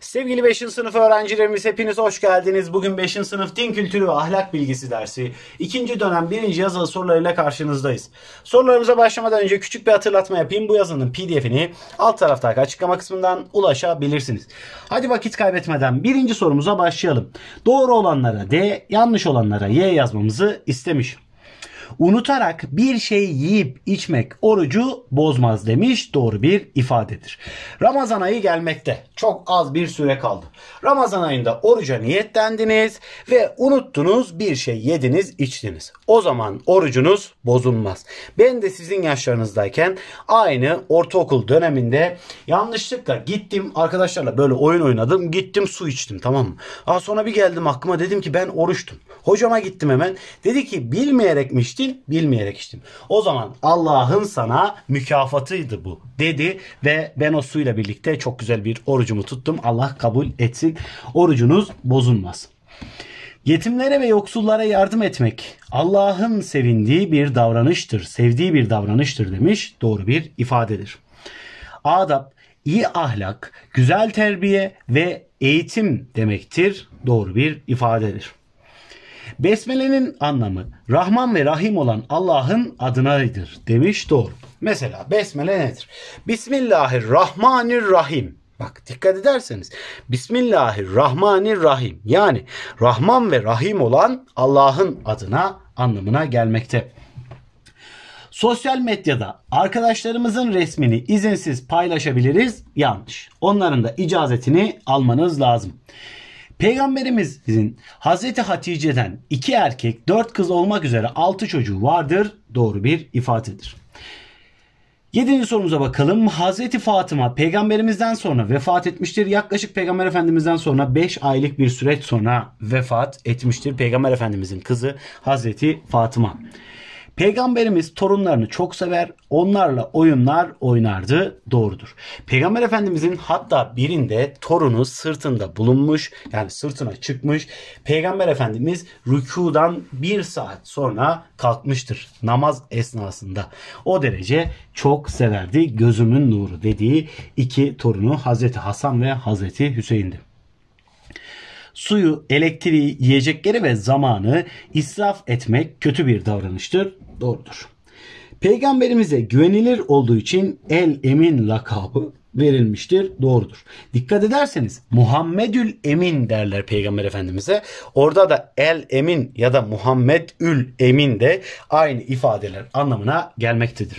Sevgili 5. sınıf öğrencilerimiz hepiniz hoş geldiniz. Bugün 5. sınıf din kültürü ve ahlak bilgisi dersi 2. dönem 1. yazılı sorularıyla karşınızdayız. Sorularımıza başlamadan önce küçük bir hatırlatma yapayım. Bu yazının pdf'ini alt taraftaki açıklama kısmından ulaşabilirsiniz. Hadi vakit kaybetmeden 1. sorumuza başlayalım. Doğru olanlara D, yanlış olanlara Y yazmamızı istemiş unutarak bir şey yiyip içmek orucu bozmaz demiş doğru bir ifadedir. Ramazan ayı gelmekte. Çok az bir süre kaldı. Ramazan ayında oruca niyetlendiniz ve unuttunuz bir şey yediniz içtiniz. O zaman orucunuz bozulmaz. Ben de sizin yaşlarınızdayken aynı ortaokul döneminde yanlışlıkla gittim arkadaşlarla böyle oyun oynadım. Gittim su içtim tamam mı? Aa, sonra bir geldim aklıma dedim ki ben oruçtum. Hocama gittim hemen. Dedi ki bilmeyerek mi içtin? içtin? Şey bilmeyerek içtim. O zaman Allah'ın sana mükafatıydı bu dedi ve ben o suyla birlikte çok güzel bir orucumu tuttum. Allah kabul etsin. Orucunuz bozulmaz. Yetimlere ve yoksullara yardım etmek Allah'ın sevindiği bir davranıştır, sevdiği bir davranıştır demiş. Doğru bir ifadedir. Adap iyi ahlak, güzel terbiye ve eğitim demektir. Doğru bir ifadedir. Besmele'nin anlamı Rahman ve Rahim olan Allah'ın adınadır demiş doğru. Mesela besmele nedir? Bismillahirrahmanirrahim. Bak dikkat ederseniz Bismillahirrahmanirrahim yani Rahman ve Rahim olan Allah'ın adına anlamına gelmekte. Sosyal medyada arkadaşlarımızın resmini izinsiz paylaşabiliriz yanlış. Onların da icazetini almanız lazım. Peygamberimizin Hazreti Hatice'den iki erkek, dört kız olmak üzere altı çocuğu vardır. Doğru bir ifadedir. Yedinci sorumuza bakalım. Hazreti Fatıma peygamberimizden sonra vefat etmiştir. Yaklaşık peygamber efendimizden sonra 5 aylık bir süreç sonra vefat etmiştir. Peygamber efendimizin kızı Hazreti Fatıma. Peygamberimiz torunlarını çok sever, onlarla oyunlar oynardı. Doğrudur. Peygamber Efendimizin hatta birinde torunu sırtında bulunmuş, yani sırtına çıkmış. Peygamber Efendimiz rükudan bir saat sonra kalkmıştır namaz esnasında. O derece çok severdi gözümün nuru dediği iki torunu Hazreti Hasan ve Hazreti Hüseyin'di. Suyu, elektriği, yiyecekleri ve zamanı israf etmek kötü bir davranıştır. Doğrudur. Peygamberimize güvenilir olduğu için El Emin lakabı verilmiştir. Doğrudur. Dikkat ederseniz Muhammedül Emin derler Peygamber Efendimiz'e. Orada da El Emin ya da Muhammedül Emin de aynı ifadeler anlamına gelmektedir.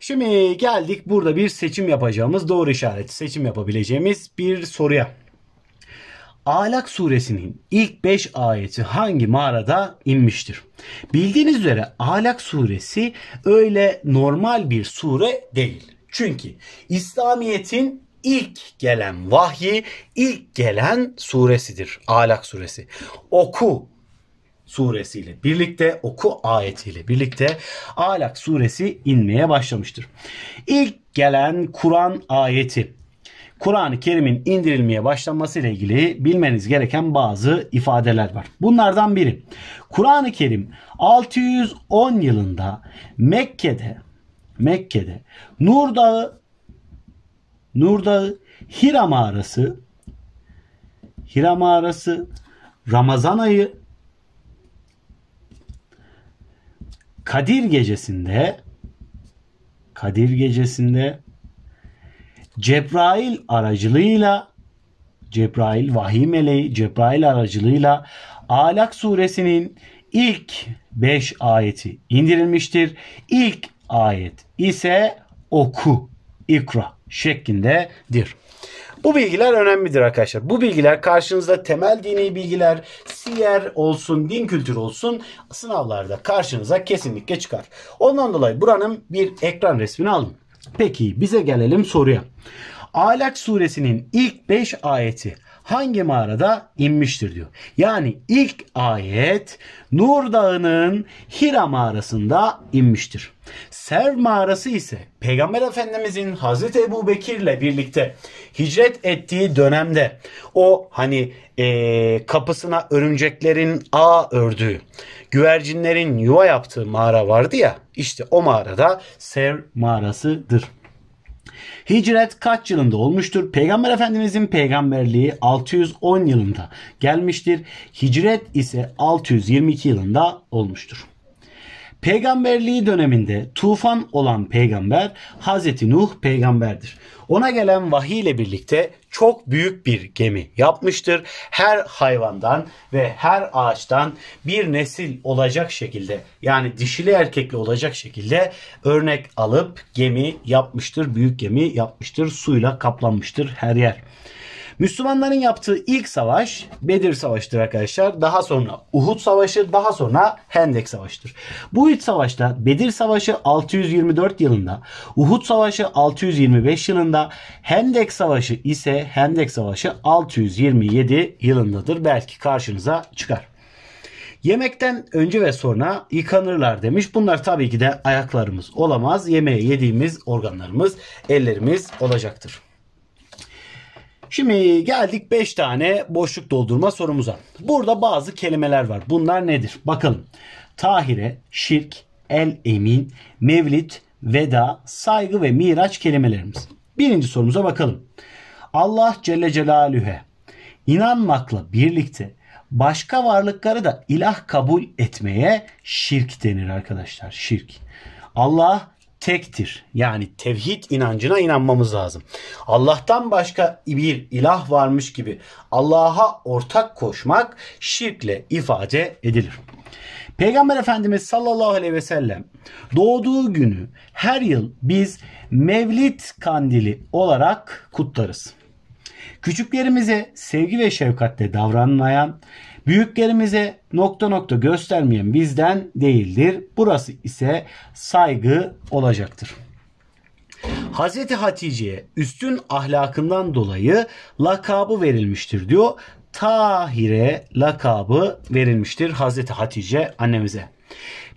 Şimdi geldik burada bir seçim yapacağımız doğru işaret seçim yapabileceğimiz bir soruya. Alak suresinin ilk 5 ayeti hangi mağarada inmiştir? Bildiğiniz üzere Alak suresi öyle normal bir sure değil. Çünkü İslamiyet'in ilk gelen vahyi, ilk gelen suresidir. Alak suresi. Oku suresiyle birlikte, oku ayetiyle birlikte Alak suresi inmeye başlamıştır. İlk gelen Kur'an ayeti Kur'an-ı Kerim'in indirilmeye başlanması ile ilgili bilmeniz gereken bazı ifadeler var. Bunlardan biri Kur'an-ı Kerim 610 yılında Mekke'de Mekke'de Nur Dağı Nur Dağı Hira mağarası Hira mağarası Ramazan ayı Kadir gecesinde Kadir gecesinde Cebrail aracılığıyla Cebrail vahiy meleği Cebrail aracılığıyla Alak suresinin ilk 5 ayeti indirilmiştir. İlk ayet ise oku, ikra şeklindedir. Bu bilgiler önemlidir arkadaşlar. Bu bilgiler karşınızda temel dini bilgiler, siyer olsun, din kültürü olsun sınavlarda karşınıza kesinlikle çıkar. Ondan dolayı buranın bir ekran resmini alın. Peki bize gelelim soruya. Alak suresinin ilk 5 ayeti hangi mağarada inmiştir diyor. Yani ilk ayet Nur Dağı'nın Hira mağarasında inmiştir. Serv mağarası ise Peygamber Efendimizin Hazreti Ebu ile birlikte hicret ettiği dönemde o hani e, kapısına örümceklerin ağ ördüğü, güvercinlerin yuva yaptığı mağara vardı ya işte o mağarada Serv mağarasıdır. Hicret kaç yılında olmuştur? Peygamber Efendimizin peygamberliği 610 yılında gelmiştir. Hicret ise 622 yılında olmuştur. Peygamberliği döneminde tufan olan peygamber Hazreti Nuh peygamberdir. Ona gelen vahiy ile birlikte çok büyük bir gemi yapmıştır. Her hayvandan ve her ağaçtan bir nesil olacak şekilde yani dişili erkekli olacak şekilde örnek alıp gemi yapmıştır. Büyük gemi yapmıştır. Suyla kaplanmıştır her yer. Müslümanların yaptığı ilk savaş Bedir Savaşı'dır arkadaşlar. Daha sonra Uhud Savaşı, daha sonra Hendek Savaşı'dır. Bu üç savaşta Bedir Savaşı 624 yılında, Uhud Savaşı 625 yılında, Hendek Savaşı ise Hendek Savaşı 627 yılındadır. Belki karşınıza çıkar. Yemekten önce ve sonra yıkanırlar demiş. Bunlar tabii ki de ayaklarımız olamaz. Yemeği yediğimiz organlarımız, ellerimiz olacaktır. Şimdi geldik 5 tane boşluk doldurma sorumuza. Burada bazı kelimeler var. Bunlar nedir? Bakalım. Tahire, şirk, el emin, mevlit, veda, saygı ve miraç kelimelerimiz. Birinci sorumuza bakalım. Allah Celle Celaluhu'ya inanmakla birlikte başka varlıkları da ilah kabul etmeye şirk denir arkadaşlar. Şirk. Allah tektir. Yani tevhid inancına inanmamız lazım. Allah'tan başka bir ilah varmış gibi Allah'a ortak koşmak şirkle ifade edilir. Peygamber Efendimiz sallallahu aleyhi ve sellem doğduğu günü her yıl biz Mevlid kandili olarak kutlarız. Küçüklerimize sevgi ve şefkatle davranmayan Büyüklerimize nokta nokta göstermeyen bizden değildir. Burası ise saygı olacaktır. Hazreti Hatice'ye üstün ahlakından dolayı lakabı verilmiştir diyor. Tahire lakabı verilmiştir Hazreti Hatice annemize.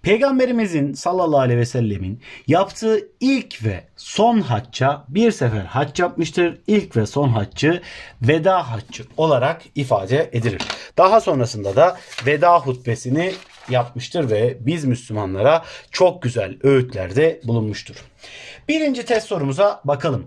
Peygamberimizin sallallahu aleyhi ve sellemin yaptığı ilk ve son hacca bir sefer hac yapmıştır. İlk ve son haccı veda haccı olarak ifade edilir. Daha sonrasında da veda hutbesini yapmıştır ve biz Müslümanlara çok güzel öğütlerde bulunmuştur. Birinci test sorumuza bakalım.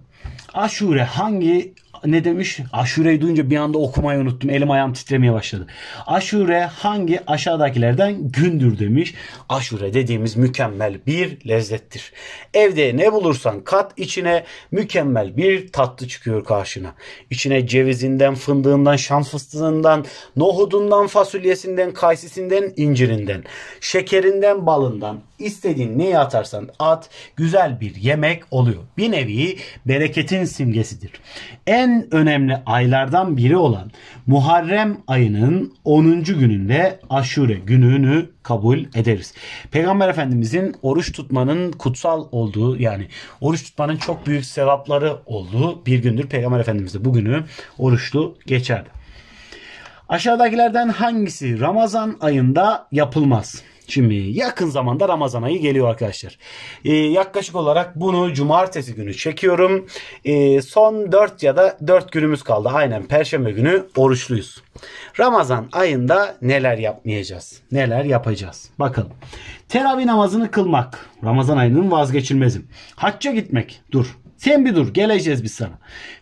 Aşure hangi ne demiş? Aşure'yi duyunca bir anda okumayı unuttum. Elim ayağım titremeye başladı. Aşure hangi aşağıdakilerden gündür demiş. Aşure dediğimiz mükemmel bir lezzettir. Evde ne bulursan kat içine mükemmel bir tatlı çıkıyor karşına. İçine cevizinden, fındığından, şam fıstığından, nohudundan, fasulyesinden, kaysisinden, incirinden, şekerinden, balından istediğin neyi atarsan at güzel bir yemek oluyor. Bir nevi bereketin simgesidir. En en önemli aylardan biri olan Muharrem ayının 10. gününde Aşure gününü kabul ederiz. Peygamber Efendimizin oruç tutmanın kutsal olduğu yani oruç tutmanın çok büyük sevapları olduğu bir gündür. Peygamber Efendimiz de bugünü oruçlu geçerdi. Aşağıdakilerden hangisi Ramazan ayında yapılmaz? Şimdi yakın zamanda Ramazan ayı geliyor arkadaşlar. Ee, yaklaşık olarak bunu cumartesi günü çekiyorum. Ee, son 4 ya da 4 günümüz kaldı. Aynen perşembe günü oruçluyuz. Ramazan ayında neler yapmayacağız? Neler yapacağız? Bakalım. Teravih namazını kılmak. Ramazan ayının vazgeçilmezim. Hacca gitmek. Dur sen bir dur geleceğiz biz sana.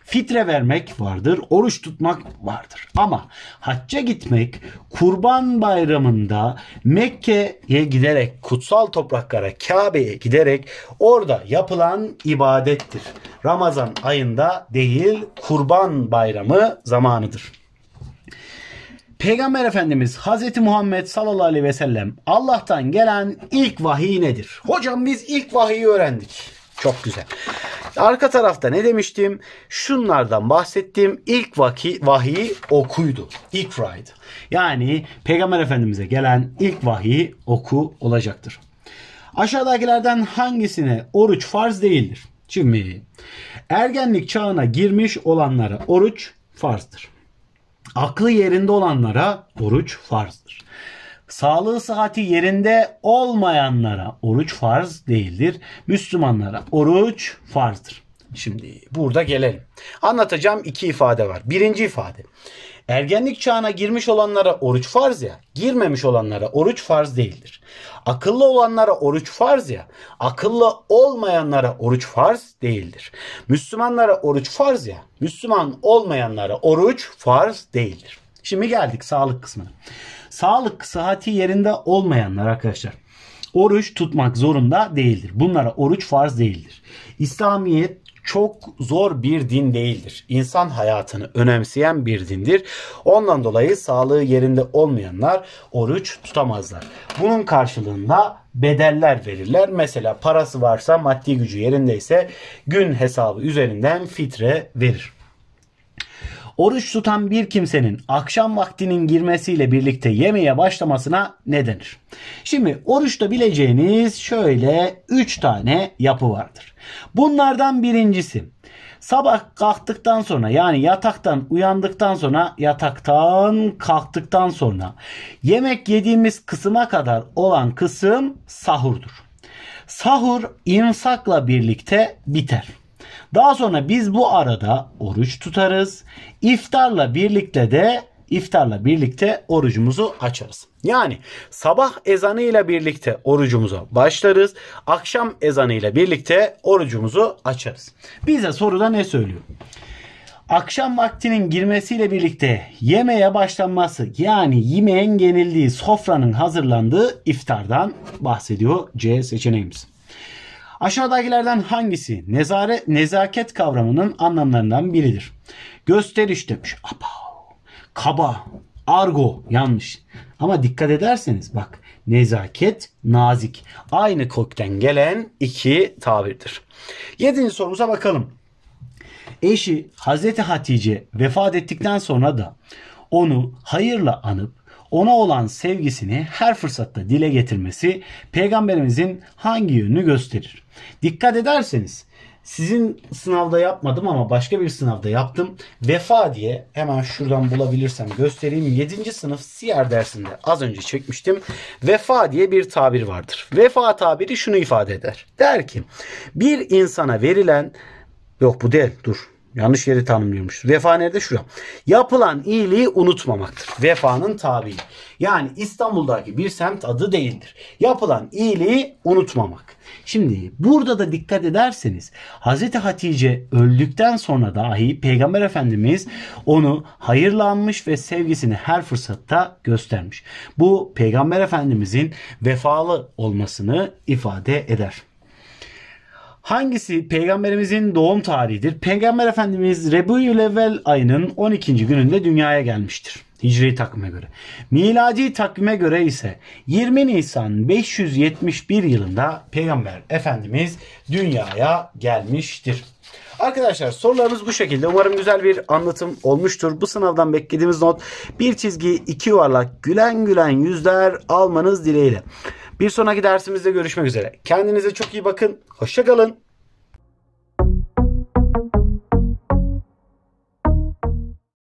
Fitre vermek vardır, oruç tutmak vardır. Ama hacca gitmek kurban bayramında Mekke'ye giderek, kutsal topraklara, Kabe'ye giderek orada yapılan ibadettir. Ramazan ayında değil kurban bayramı zamanıdır. Peygamber Efendimiz Hazreti Muhammed sallallahu aleyhi ve sellem Allah'tan gelen ilk vahiy nedir? Hocam biz ilk vahiyi öğrendik. Çok güzel. Arka tarafta ne demiştim? Şunlardan bahsettiğim ilk vaki, vahiy okuydu. İlk ride. Yani Peygamber Efendimiz'e gelen ilk vahiy oku olacaktır. Aşağıdakilerden hangisine oruç farz değildir? Şimdi ergenlik çağına girmiş olanlara oruç farzdır. Aklı yerinde olanlara oruç farzdır sağlığı sıhhati yerinde olmayanlara oruç farz değildir. Müslümanlara oruç farzdır. Şimdi burada gelelim. Anlatacağım iki ifade var. Birinci ifade. Ergenlik çağına girmiş olanlara oruç farz ya, girmemiş olanlara oruç farz değildir. Akıllı olanlara oruç farz ya, akıllı olmayanlara oruç farz değildir. Müslümanlara oruç farz ya, Müslüman olmayanlara oruç farz değildir. Şimdi geldik sağlık kısmına. Sağlık sıhhati yerinde olmayanlar arkadaşlar oruç tutmak zorunda değildir. Bunlara oruç farz değildir. İslamiyet çok zor bir din değildir. İnsan hayatını önemseyen bir dindir. Ondan dolayı sağlığı yerinde olmayanlar oruç tutamazlar. Bunun karşılığında bedeller verirler. Mesela parası varsa maddi gücü yerindeyse gün hesabı üzerinden fitre verir. Oruç tutan bir kimsenin akşam vaktinin girmesiyle birlikte yemeye başlamasına ne denir? Şimdi oruçta bileceğiniz şöyle 3 tane yapı vardır. Bunlardan birincisi sabah kalktıktan sonra yani yataktan uyandıktan sonra yataktan kalktıktan sonra yemek yediğimiz kısma kadar olan kısım sahurdur. Sahur imsakla birlikte biter. Daha sonra biz bu arada oruç tutarız. İftarla birlikte de iftarla birlikte orucumuzu açarız. Yani sabah ezanı ile birlikte orucumuza başlarız. Akşam ezanı ile birlikte orucumuzu açarız. Bize soruda ne söylüyor? Akşam vaktinin girmesiyle birlikte yemeğe başlanması yani yemeğin yenildiği sofranın hazırlandığı iftardan bahsediyor C seçeneğimiz. Aşağıdakilerden hangisi nezare, nezaket kavramının anlamlarından biridir? Gösteriş demiş. Apa, kaba, argo yanlış. Ama dikkat ederseniz bak nezaket, nazik. Aynı kökten gelen iki tabirdir. Yedinci sorumuza bakalım. Eşi Hazreti Hatice vefat ettikten sonra da onu hayırla anıp ona olan sevgisini her fırsatta dile getirmesi peygamberimizin hangi yönünü gösterir? Dikkat ederseniz sizin sınavda yapmadım ama başka bir sınavda yaptım. Vefa diye hemen şuradan bulabilirsem göstereyim. 7. sınıf siyer dersinde az önce çekmiştim. Vefa diye bir tabir vardır. Vefa tabiri şunu ifade eder. Der ki bir insana verilen yok bu değil dur Yanlış yeri tanımlıyormuş. Vefa nerede? Şura. Yapılan iyiliği unutmamaktır. Vefanın tabi'i. Yani İstanbul'daki bir semt adı değildir. Yapılan iyiliği unutmamak. Şimdi burada da dikkat ederseniz Hz. Hatice öldükten sonra dahi Peygamber Efendimiz onu hayırlanmış ve sevgisini her fırsatta göstermiş. Bu Peygamber Efendimizin vefalı olmasını ifade eder. Hangisi peygamberimizin doğum tarihidir? Peygamber Efendimiz Rebiyül Evvel ayının 12. gününde dünyaya gelmiştir. Hicri takvime göre. Miladi takvime göre ise 20 Nisan 571 yılında Peygamber Efendimiz dünyaya gelmiştir. Arkadaşlar sorularımız bu şekilde. Umarım güzel bir anlatım olmuştur. Bu sınavdan beklediğimiz not bir çizgi iki yuvarlak gülen gülen yüzler almanız dileğiyle. Bir sonraki dersimizde görüşmek üzere. Kendinize çok iyi bakın. Hoşçakalın.